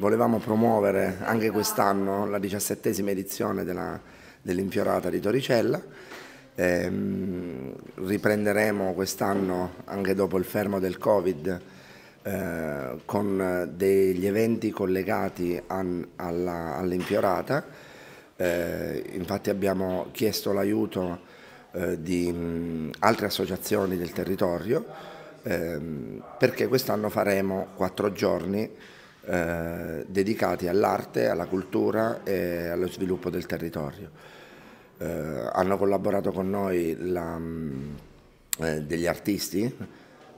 Volevamo promuovere anche quest'anno la diciassettesima edizione dell'Infiorata di Toricella. Ehm, riprenderemo quest'anno, anche dopo il fermo del Covid, eh, con degli eventi collegati all'Infiorata. eh, infatti abbiamo chiesto l'aiuto eh, di mm, altre associazioni del territorio ehm, perché quest'anno faremo quattro giorni eh, dedicati all'arte, alla cultura e allo sviluppo del territorio. Eh, hanno collaborato con noi la, mm, eh, degli artisti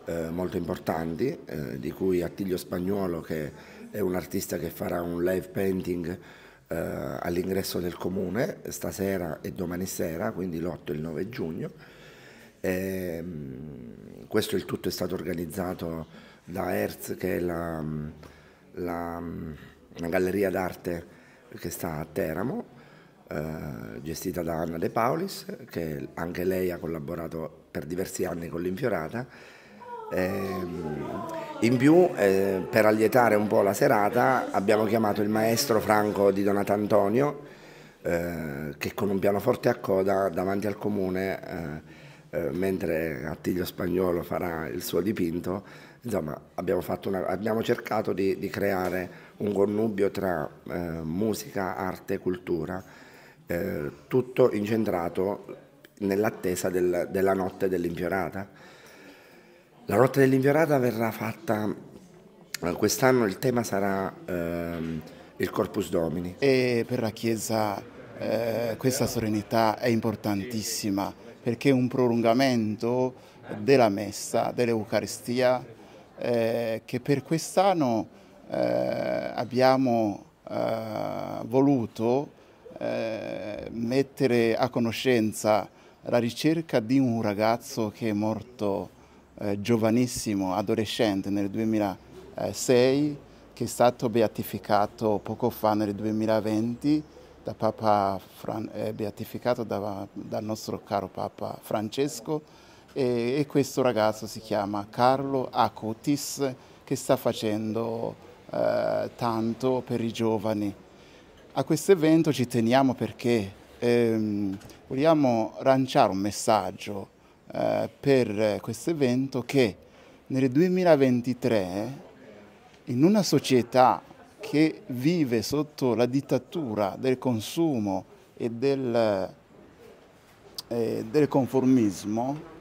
eh, molto importanti, eh, di cui Attilio Spagnuolo che è un artista che farà un live painting eh, all'ingresso del comune stasera e domani sera, quindi l'8 e il 9 giugno. E, ehm, questo il tutto è stato organizzato da ERZ che è la mm, la, una galleria d'arte che sta a Teramo, eh, gestita da Anna De Paulis, che anche lei ha collaborato per diversi anni con l'Infiorata. Eh, in più, eh, per allietare un po' la serata, abbiamo chiamato il maestro Franco di Donatantonio, eh, che con un pianoforte a coda davanti al comune, eh, eh, mentre Attilio Spagnolo farà il suo dipinto, insomma, abbiamo, una, abbiamo cercato di, di, creare un connubio tra eh, musica, arte e cultura, eh, tutto incentrato nell'attesa del, della notte dell'impiorata. La notte dell'impiorata verrà fatta, eh, quest'anno il tema sarà eh, il Corpus Domini. E per la Chiesa eh, questa serenità è importantissima perché è un prolungamento della messa, dell'Eucaristia, eh, che per quest'anno eh, abbiamo eh, voluto eh, mettere a conoscenza la ricerca di un ragazzo che è morto eh, giovanissimo, adolescente nel 2006, che è stato beatificato poco fa nel 2020 da Papa Fran beatificato da, dal nostro caro Papa Francesco e, e questo ragazzo si chiama Carlo Acutis che sta facendo eh, tanto per i giovani. A questo evento ci teniamo perché ehm, vogliamo lanciare un messaggio eh, per questo evento che nel 2023 in una società che vive sotto la dittatura del consumo e del, eh, del conformismo,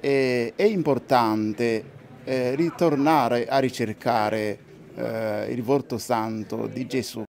è, è importante eh, ritornare a ricercare eh, il volto santo di Gesù.